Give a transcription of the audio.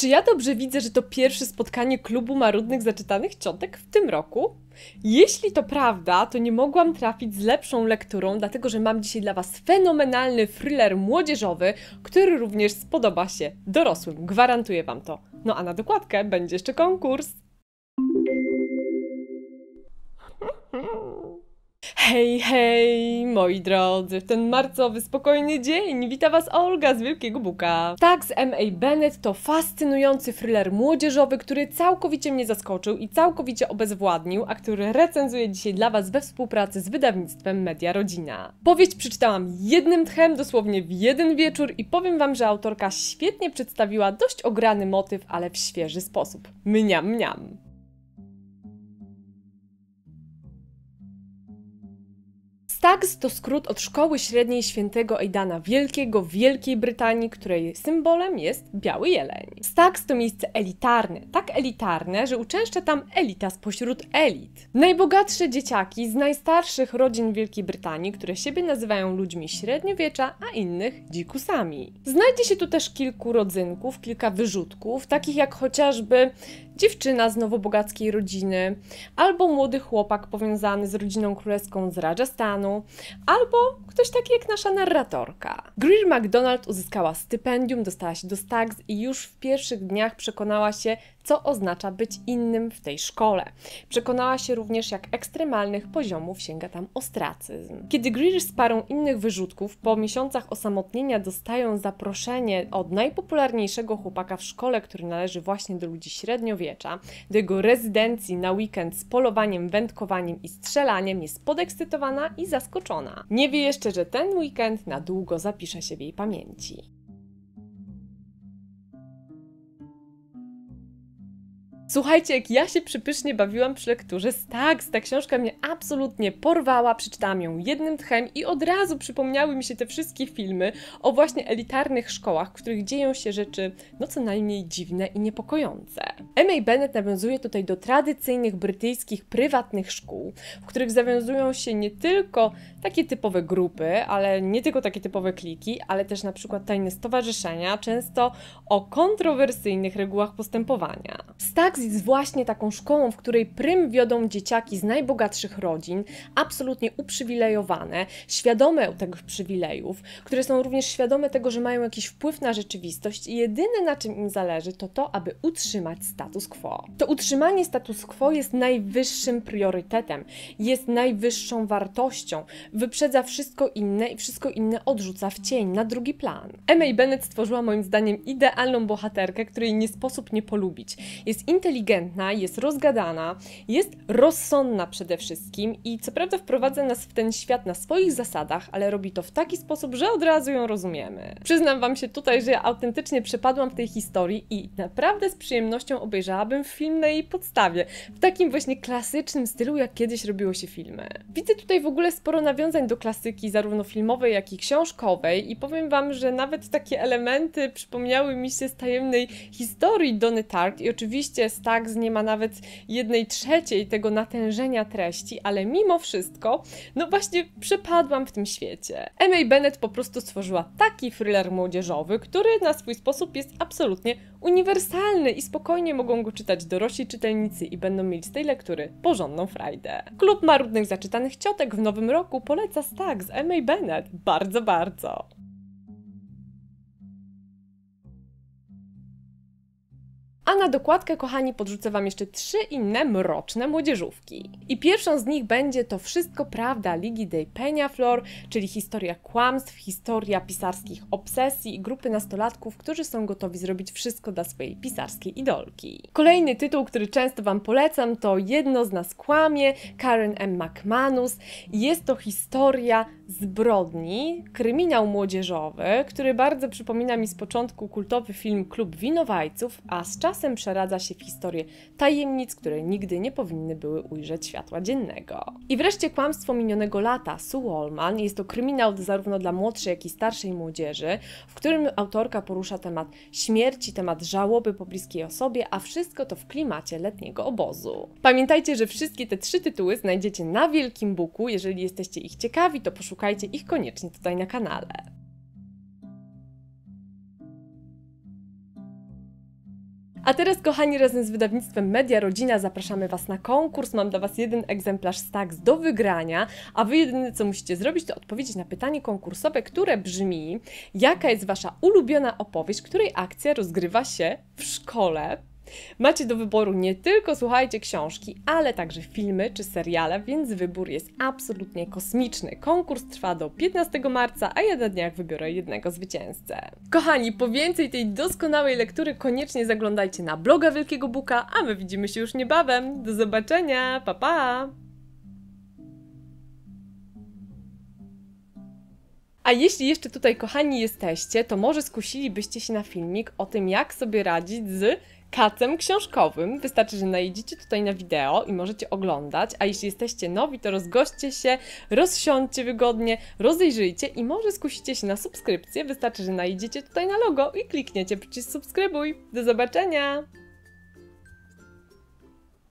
Czy ja dobrze widzę, że to pierwsze spotkanie klubu marudnych zaczytanych ciątek w tym roku? Jeśli to prawda, to nie mogłam trafić z lepszą lekturą, dlatego że mam dzisiaj dla Was fenomenalny thriller młodzieżowy, który również spodoba się dorosłym. Gwarantuję Wam to. No a na dokładkę będzie jeszcze konkurs. Hej, hej, moi drodzy, w ten marcowy, spokojny dzień wita Was Olga z Wielkiego Buka. Tak, z M.A. Bennett to fascynujący thriller młodzieżowy, który całkowicie mnie zaskoczył i całkowicie obezwładnił, a który recenzuję dzisiaj dla Was we współpracy z wydawnictwem Media Rodzina. Powieść przeczytałam jednym tchem, dosłownie w jeden wieczór i powiem Wam, że autorka świetnie przedstawiła dość ograny motyw, ale w świeży sposób. Mniam, mniam. Stags to skrót od szkoły średniej świętego Ejdana Wielkiego w Wielkiej Brytanii, której symbolem jest biały jeleń. Stags to miejsce elitarne, tak elitarne, że uczęszcza tam elita spośród elit. Najbogatsze dzieciaki z najstarszych rodzin Wielkiej Brytanii, które siebie nazywają ludźmi średniowiecza, a innych dzikusami. Znajdzie się tu też kilku rodzynków, kilka wyrzutków, takich jak chociażby dziewczyna z nowobogackiej rodziny, albo młody chłopak powiązany z rodziną królewską z Rajasthanu, albo ktoś taki jak nasza narratorka. Greer MacDonald uzyskała stypendium, dostała się do Stags i już w pierwszych dniach przekonała się, co oznacza być innym w tej szkole. Przekonała się również, jak ekstremalnych poziomów sięga tam ostracyzm. Kiedy Greer z parą innych wyrzutków po miesiącach osamotnienia dostają zaproszenie od najpopularniejszego chłopaka w szkole, który należy właśnie do ludzi średniowiecznych, Średniowiecza, do jego rezydencji na weekend z polowaniem, wędkowaniem i strzelaniem jest podekscytowana i zaskoczona. Nie wie jeszcze, że ten weekend na długo zapisze się w jej pamięci. Słuchajcie, jak ja się przypysznie bawiłam przy lekturze Stax, ta książka mnie absolutnie porwała, przeczytałam ją jednym tchem i od razu przypomniały mi się te wszystkie filmy o właśnie elitarnych szkołach, w których dzieją się rzeczy no co najmniej dziwne i niepokojące. M.A. Bennett nawiązuje tutaj do tradycyjnych brytyjskich prywatnych szkół, w których zawiązują się nie tylko takie typowe grupy, ale nie tylko takie typowe kliki, ale też na przykład tajne stowarzyszenia, często o kontrowersyjnych regułach postępowania. Stax jest właśnie taką szkołą, w której prym wiodą dzieciaki z najbogatszych rodzin, absolutnie uprzywilejowane, świadome tych przywilejów, które są również świadome tego, że mają jakiś wpływ na rzeczywistość i jedyne na czym im zależy to to, aby utrzymać status quo. To utrzymanie status quo jest najwyższym priorytetem, jest najwyższą wartością, wyprzedza wszystko inne i wszystko inne odrzuca w cień, na drugi plan. Emma Bennett stworzyła moim zdaniem idealną bohaterkę, której nie sposób nie polubić. Jest inteligentna, inteligentna, jest rozgadana, jest rozsądna przede wszystkim i co prawda wprowadza nas w ten świat na swoich zasadach, ale robi to w taki sposób, że od razu ją rozumiemy. Przyznam wam się tutaj, że ja autentycznie przepadłam w tej historii i naprawdę z przyjemnością obejrzałabym film na jej podstawie, w takim właśnie klasycznym stylu, jak kiedyś robiło się filmy. Widzę tutaj w ogóle sporo nawiązań do klasyki, zarówno filmowej, jak i książkowej i powiem wam, że nawet takie elementy przypomniały mi się z tajemnej historii Donny Tart i oczywiście z Stags nie ma nawet jednej trzeciej tego natężenia treści, ale mimo wszystko, no właśnie przepadłam w tym świecie. M.A. Bennett po prostu stworzyła taki thriller młodzieżowy, który na swój sposób jest absolutnie uniwersalny i spokojnie mogą go czytać dorośli czytelnicy i będą mieli z tej lektury porządną frajdę. Klub Marudnych Zaczytanych Ciotek w nowym roku poleca Stags M.A. Bennett. Bardzo, bardzo. A na dokładkę, kochani, podrzucę Wam jeszcze trzy inne mroczne młodzieżówki. I pierwszą z nich będzie to wszystko prawda Ligi dei Peñaflor, czyli historia kłamstw, historia pisarskich obsesji i grupy nastolatków, którzy są gotowi zrobić wszystko dla swojej pisarskiej idolki. Kolejny tytuł, który często Wam polecam, to Jedno z nas kłamie, Karen M. McManus. Jest to historia zbrodni, kryminał młodzieżowy, który bardzo przypomina mi z początku kultowy film Klub Winowajców, a z czasem czasem przeradza się w historię tajemnic, które nigdy nie powinny były ujrzeć światła dziennego. I wreszcie kłamstwo minionego lata, Sue Allman. jest to kryminał zarówno dla młodszej, jak i starszej młodzieży, w którym autorka porusza temat śmierci, temat żałoby po bliskiej osobie, a wszystko to w klimacie letniego obozu. Pamiętajcie, że wszystkie te trzy tytuły znajdziecie na Wielkim Buku, jeżeli jesteście ich ciekawi, to poszukajcie ich koniecznie tutaj na kanale. A teraz, kochani, razem z wydawnictwem Media Rodzina zapraszamy Was na konkurs. Mam dla Was jeden egzemplarz Stax do wygrania, a Wy jedyne co musicie zrobić, to odpowiedzieć na pytanie konkursowe, które brzmi: jaka jest Wasza ulubiona opowieść, której akcja rozgrywa się w szkole? Macie do wyboru nie tylko, słuchajcie, książki, ale także filmy czy seriale, więc wybór jest absolutnie kosmiczny. Konkurs trwa do 15 marca, a ja na dniach wybiorę jednego zwycięzcę. Kochani, po więcej tej doskonałej lektury koniecznie zaglądajcie na bloga Wielkiego Buka, a my widzimy się już niebawem. Do zobaczenia, pa pa! A jeśli jeszcze tutaj, kochani, jesteście, to może skusilibyście się na filmik o tym, jak sobie radzić z kacem książkowym. Wystarczy, że najedziecie tutaj na wideo i możecie oglądać, a jeśli jesteście nowi, to rozgoście się, rozsiądźcie wygodnie, rozejrzyjcie i może skusicie się na subskrypcję. Wystarczy, że najedziecie tutaj na logo i klikniecie przycisk subskrybuj. Do zobaczenia!